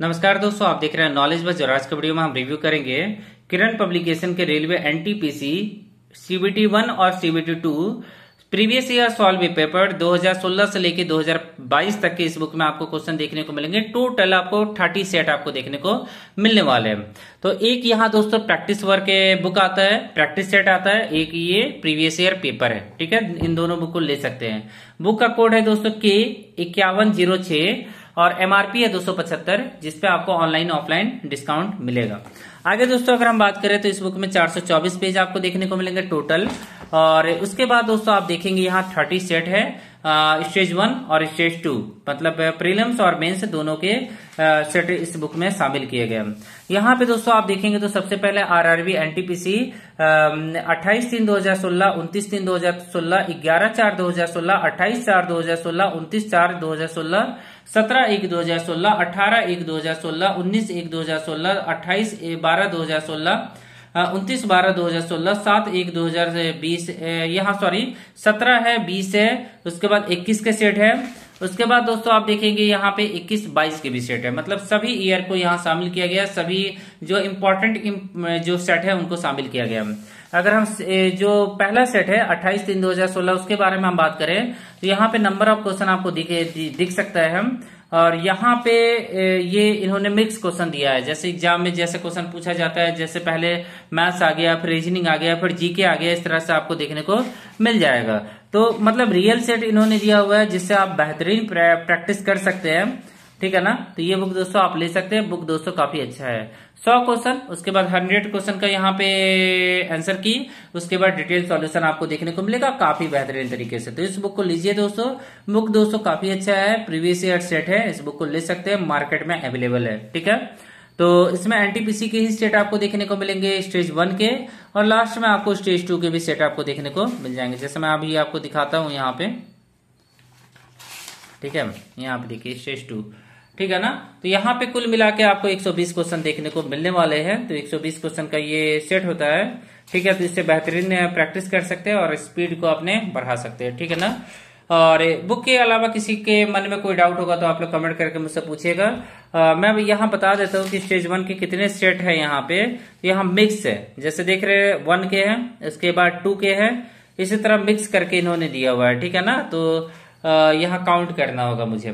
नमस्कार दोस्तों आप देख रहे हैं नॉलेज बस और आज के वीडियो में हम रिव्यू करेंगे किरण पब्लिकेशन के रेलवे एनटीपीसी सीबीटी वन और CBT two previous year solved paper 2016 से लेकर 2022 तक के इस बुक में आपको क्वेश्चन देखने को मिलेंगे टोटल आपको 30 सेट आपको देखने को मिलने वाले हैं तो एक यहाँ दोस्तों प्रैक्टिस वर्क बुक आता है प्रैक्टिस सेट आता है एक ये प्रीवियस ईयर पेपर है ठीक है इन दोनों बुक को ले सकते हैं बुक का कोड है दोस्तों के इक्यावन जीरो छह और एमआरपी है दो सौ पचहत्तर जिसपे आपको ऑनलाइन ऑफलाइन डिस्काउंट मिलेगा आगे दोस्तों अगर हम बात करें तो इस बुक में 424 पेज आपको देखने को मिलेंगे टोटल और उसके बाद दोस्तों आप देखेंगे यहाँ 30 सेट है स्टेज वन और स्टेज टू मतलब प्रीलिम्स और मेंस दोनों के सेट इस बुक में शामिल किए गए यहाँ पे दोस्तों आप देखेंगे तो सबसे पहले आरआरबी एनटीपीसी 28 तीन 2016 उन्तीस तीन सोलह ग्यारह चार सोलह अट्ठाईस चार सोलह उन्तीस चार सोलह सत्रह एक दो हजार सोलह अठारह एक दो हजार सोलह उन्नीस एक दो हजार सोलह अट्ठाईस बारह दो हजार सोलह उनतीस बारह दो हजार सोलह सात एक दो हजार बीस यहाँ सॉरी सत्रह है बीस है उसके बाद इक्कीस के सेट है उसके बाद दोस्तों आप देखेंगे यहाँ पे 21 22 के भी सेट है मतलब सभी ईयर को यहाँ शामिल किया गया सभी जो इम्पोर्टेंट जो सेट है उनको शामिल किया गया अगर हम जो पहला सेट है 28 तीन 2016 उसके बारे में हम बात करें तो यहाँ पे नंबर ऑफ क्वेश्चन आपको दिख, दिख सकता है हम और यहाँ पे ये इन्होंने मिक्स क्वेश्चन दिया है जैसे एग्जाम में जैसे क्वेश्चन पूछा जाता है जैसे पहले मैथ्स आ गया फिर रीजनिंग आ गया फिर जीके आ गया इस तरह से आपको देखने को मिल जाएगा तो मतलब रियल सेट इन्होंने दिया हुआ है जिससे आप बेहतरीन प्रैक्टिस कर सकते हैं ठीक है ना तो ये बुक दोस्तों आप ले सकते हैं बुक दोस्तों काफी अच्छा है सौ क्वेश्चन उसके बाद हंड्रेड क्वेश्चन का यहाँ पे आंसर की उसके बाद डिटेल सॉल्यूशन आपको देखने को मिलेगा काफी बेहतरीन तरीके से तो इस बुक को लीजिए दोस्तों बुक दोस्तों काफी अच्छा है प्रीवियस ईयर सेट है इस बुक को ले सकते हैं मार्केट में अवेलेबल है ठीक है तो इसमें एनटीपीसी के ही सेट आपको देखने को मिलेंगे स्टेज वन के और लास्ट में आपको स्टेज टू के भी सेट आपको देखने को मिल जाएंगे जैसे मैं अभी आपको दिखाता हूँ यहाँ पे ठीक है यहाँ पे देखिए स्टेज टू ठीक है ना तो यहाँ पे कुल मिला के आपको 120 क्वेश्चन देखने को मिलने वाले हैं तो 120 क्वेश्चन का ये सेट होता है ठीक है तो इससे बेहतरीन प्रैक्टिस कर सकते हैं और स्पीड को अपने बढ़ा सकते हैं ठीक है ना और बुक के अलावा किसी के मन में कोई डाउट होगा तो आप लोग कमेंट करके मुझसे पूछिएगा मैं यहाँ बता देता हूँ कि स्टेज वन के कितने सेट है यहाँ पे यहाँ मिक्स है जैसे देख रहे वन के है इसके बाद टू के है इसी तरह मिक्स करके इन्होंने दिया हुआ है ठीक है ना तो यहाँ काउंट करना होगा मुझे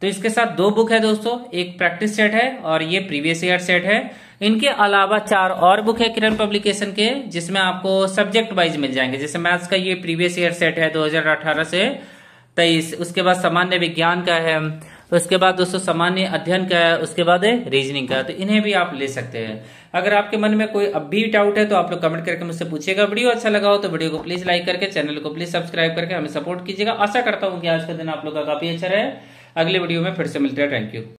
तो इसके साथ दो बुक है दोस्तों एक प्रैक्टिस सेट है और ये प्रीवियस ईयर सेट है इनके अलावा चार और बुक है किरण पब्लिकेशन के जिसमें आपको सब्जेक्ट वाइज मिल जाएंगे जैसे मैथ्स का ये प्रीवियस ईयर सेट है 2018 से 23 उसके बाद सामान्य विज्ञान का है उसके बाद दोस्तों सामान्य अध्ययन का है उसके बाद है रीजनिंग का तो इन्हें भी आप ले सकते हैं अगर आपके मन में कोई अब भी डाउट है तो आप लोग कमेंट करके मुझसे पूछिएगा वीडियो अच्छा लगा हो तो वीडियो को प्लीज लाइक करके चैनल को प्लीज सब्सक्राइब करके हमें सपोर्ट कीजिएगा आशा करता हूँ कि आज का दिन आप लोग का काफी अच्छा रहे अगले वीडियो में फिर से मिलते हैं थैंक यू